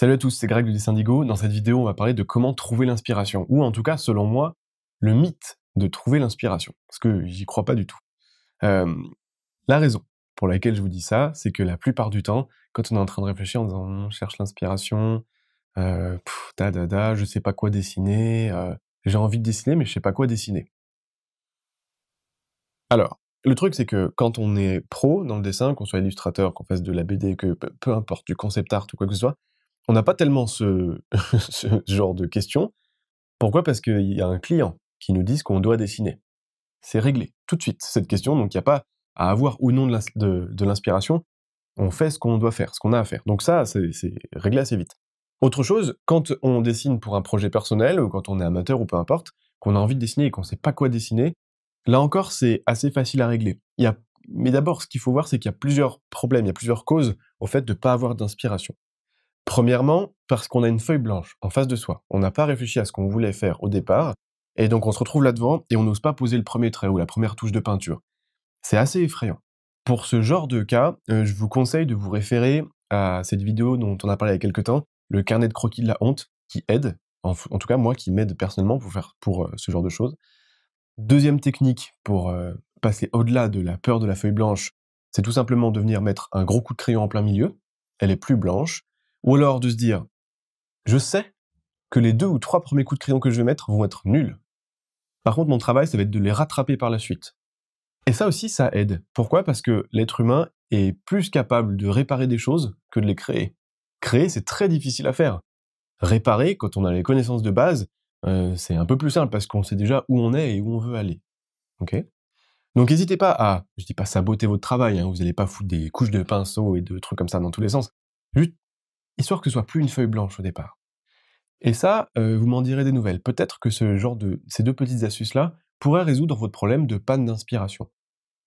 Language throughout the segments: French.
Salut à tous, c'est Greg du Dessin d'Igo, Dans cette vidéo, on va parler de comment trouver l'inspiration, ou en tout cas, selon moi, le mythe de trouver l'inspiration, parce que j'y crois pas du tout. Euh, la raison pour laquelle je vous dis ça, c'est que la plupart du temps, quand on est en train de réfléchir en disant on cherche l'inspiration, euh, da, da je sais pas quoi dessiner, euh, j'ai envie de dessiner, mais je sais pas quoi dessiner. Alors, le truc, c'est que quand on est pro dans le dessin, qu'on soit illustrateur, qu'on fasse de la BD, que peu importe, du concept art ou quoi que ce soit, on n'a pas tellement ce, genre de questions. Pourquoi Parce qu'il y a un client qui nous dit qu'on doit dessiner. C'est réglé tout de suite, cette question. Donc, il n'y a pas à avoir ou non de l'inspiration. On fait ce qu'on doit faire, ce qu'on a à faire. Donc, ça, c'est réglé assez vite. Autre chose, quand on dessine pour un projet personnel, ou quand on est amateur ou peu importe, qu'on a envie de dessiner et qu'on ne sait pas quoi dessiner, là encore, c'est assez facile à régler. Mais d'abord, ce qu'il faut voir, c'est qu'il y a plusieurs problèmes, il y a plusieurs causes au fait de ne pas avoir d'inspiration. Premièrement, parce qu'on a une feuille blanche en face de soi. On n'a pas réfléchi à ce qu'on voulait faire au départ, et donc on se retrouve là-devant et on n'ose pas poser le premier trait ou la première touche de peinture. C'est assez effrayant. Pour ce genre de cas, euh, je vous conseille de vous référer à cette vidéo dont on a parlé il y a quelques temps, le carnet de croquis de la honte, qui aide, en, tout cas moi qui m'aide personnellement pour faire pour euh, ce genre de choses. Deuxième technique pour euh, passer au-delà de la peur de la feuille blanche, c'est tout simplement de venir mettre un gros coup de crayon en plein milieu. Elle est plus blanche, ou alors de se dire, je sais que les deux ou trois premiers coups de crayon que je vais mettre vont être nuls. Par contre, mon travail, ça va être de les rattraper par la suite. Et ça aussi, ça aide. Pourquoi Parce que l'être humain est plus capable de réparer des choses que de les créer. Créer, c'est très difficile à faire. Réparer, quand on a les connaissances de base, euh, c'est un peu plus simple parce qu'on sait déjà où on est et où on veut aller. Ok Donc n'hésitez pas à, je dis pas saboter votre travail, hein, vous n'allez pas foutre des couches de pinceaux et de trucs comme ça dans tous les sens histoire que ce soit plus une feuille blanche au départ. Et ça, euh, vous m'en direz des nouvelles. Peut-être que ce genre de, ces deux petites astuces-là pourraient résoudre votre problème de panne d'inspiration.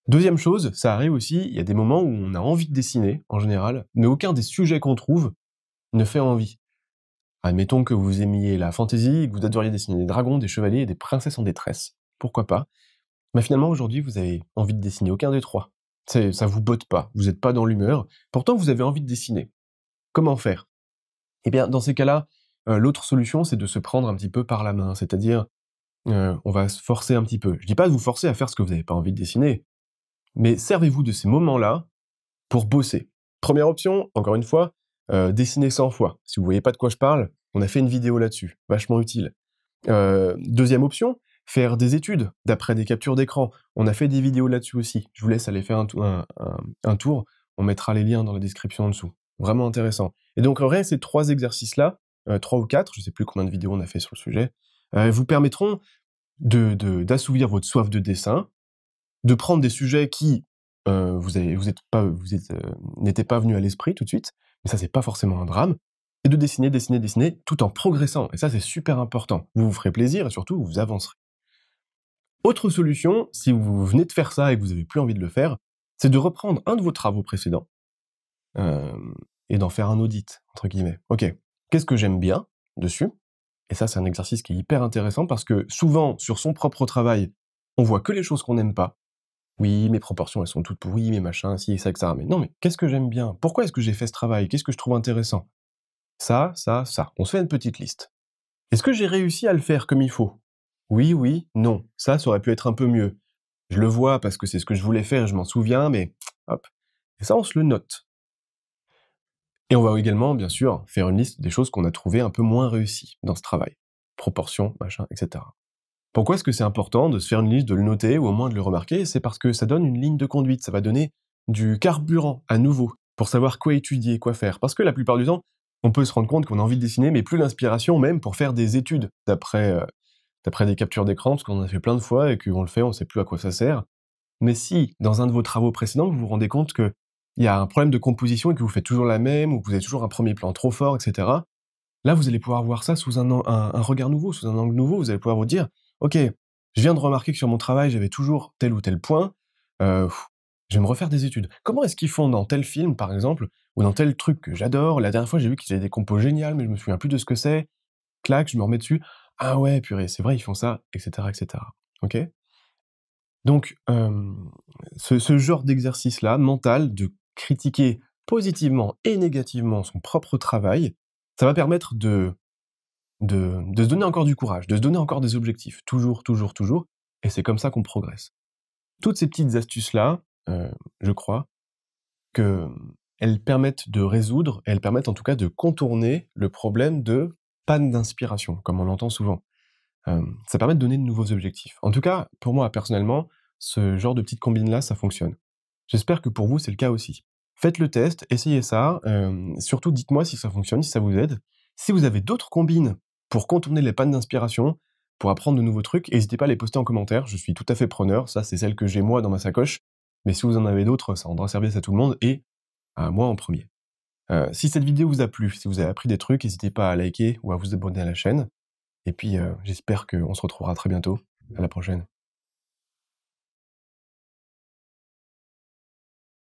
Deuxième chose, ça arrive aussi, il y a des moments où on a envie de dessiner, en général, mais aucun des sujets qu'on trouve ne fait envie. Admettons que vous aimiez la fantaisie, que vous adoriez dessiner des dragons, des chevaliers et des princesses en détresse. Pourquoi pas Mais finalement, aujourd'hui, vous avez envie de dessiner aucun des trois. Ça vous botte pas, vous n'êtes pas dans l'humeur, pourtant vous avez envie de dessiner. Comment faire Eh bien, dans ces cas-là, euh, l'autre solution, c'est de se prendre un petit peu par la main, c'est-à-dire euh, on va se forcer un petit peu. Je ne dis pas de vous forcer à faire ce que vous n'avez pas envie de dessiner, mais servez-vous de ces moments-là pour bosser. Première option, encore une fois, euh, dessiner 100 fois. Si vous voyez pas de quoi je parle, on a fait une vidéo là-dessus, vachement utile. deuxième option, faire des études d'après des captures d'écran. On a fait des vidéos là-dessus aussi. Je vous laisse aller faire un tour. On mettra les liens dans la description en dessous. Vraiment intéressant. Et donc, en vrai, ces trois exercices-là, euh, trois ou quatre, je ne sais plus combien de vidéos on a fait sur le sujet, euh, vous permettront d'assouvir votre soif de dessin, de prendre des sujets qui euh, vous euh, n'étaient pas, vous venu à l'esprit tout de suite, mais ça, c'est pas forcément un drame, et de dessiner, dessiner, dessiner, tout en progressant. Et ça, c'est super important. Vous vous ferez plaisir et surtout, vous avancerez. Autre solution, si vous venez de faire ça et que vous n'avez plus envie de le faire, c'est de reprendre un de vos travaux précédents, et d'en faire un audit, entre guillemets. Ok, qu'est-ce que j'aime bien dessus Et ça, c'est un exercice qui est hyper intéressant parce que souvent, sur son propre travail, on voit que les choses qu'on n'aime pas. Oui, mes proportions, elles sont toutes pourries, mes machins, si, ça, etc. Mais non, mais qu'est-ce que j'aime bien Pourquoi est-ce que j'ai fait ce travail Qu'est-ce que je trouve intéressant Ça, ça, ça. On se fait une petite liste. Est-ce que j'ai réussi à le faire comme il faut Oui, oui, non. Ça, ça aurait pu être un peu mieux. Je le vois parce que c'est ce que je voulais faire, je m'en souviens, mais hop. Et ça, on se le note. Et on va également, bien sûr, faire une liste des choses qu'on a trouvées un peu moins réussies dans ce travail. Proportions, machin, etc. Pourquoi est-ce que c'est important de se faire une liste, de le noter ou au moins de le remarquer C'est parce que ça donne une ligne de conduite, ça va donner du carburant à nouveau pour savoir quoi étudier, quoi faire. Parce que la plupart du temps, on peut se rendre compte qu'on a envie de dessiner, mais plus l'inspiration même pour faire des études, d'après euh, des captures d'écran, parce qu'on en a fait plein de fois et qu'on le fait, on ne sait plus à quoi ça sert. Mais si, dans un de vos travaux précédents, vous vous rendez compte que il y a un problème de composition et que vous faites toujours la même, ou que vous avez toujours un premier plan trop fort, etc. Là, vous allez pouvoir voir ça sous un, regard nouveau, sous un angle nouveau. Vous allez pouvoir vous dire, OK, je viens de remarquer que sur mon travail, j'avais toujours tel ou tel point. Euh, je vais me refaire des études. Comment est-ce qu'ils font dans tel film, par exemple, ou dans tel truc que j'adore La dernière fois, j'ai vu qu'ils avaient des compos géniales, mais je me souviens plus de ce que c'est. Clac, je me remets dessus. Ah ouais, purée, c'est vrai, ils font ça, etc., etc. Ok Donc, euh, ce, genre d'exercice-là, mental, de critiquer positivement et négativement son propre travail, ça va permettre de, de, se donner encore du courage, de se donner encore des objectifs, toujours, toujours, toujours, et c'est comme ça qu'on progresse. Toutes ces petites astuces-là, euh, je crois, que elles permettent de résoudre, elles permettent en tout cas de contourner le problème de panne d'inspiration, comme on l'entend souvent. Euh, ça permet de donner de nouveaux objectifs. En tout cas, pour moi personnellement, ce genre de petites combines-là, ça fonctionne. J'espère que pour vous, c'est le cas aussi. Faites le test, essayez ça. Euh, surtout, dites-moi si ça fonctionne, si ça vous aide. Si vous avez d'autres combines pour contourner les pannes d'inspiration, pour apprendre de nouveaux trucs, n'hésitez pas à les poster en commentaire. Je suis tout à fait preneur. Ça, c'est celle que j'ai moi dans ma sacoche. Mais si vous en avez d'autres, ça rendra service à tout le monde et à moi en premier. Euh, si cette vidéo vous a plu, si vous avez appris des trucs, n'hésitez pas à liker ou à vous abonner à la chaîne. Et puis, euh, j'espère qu'on se retrouvera très bientôt. À la prochaine.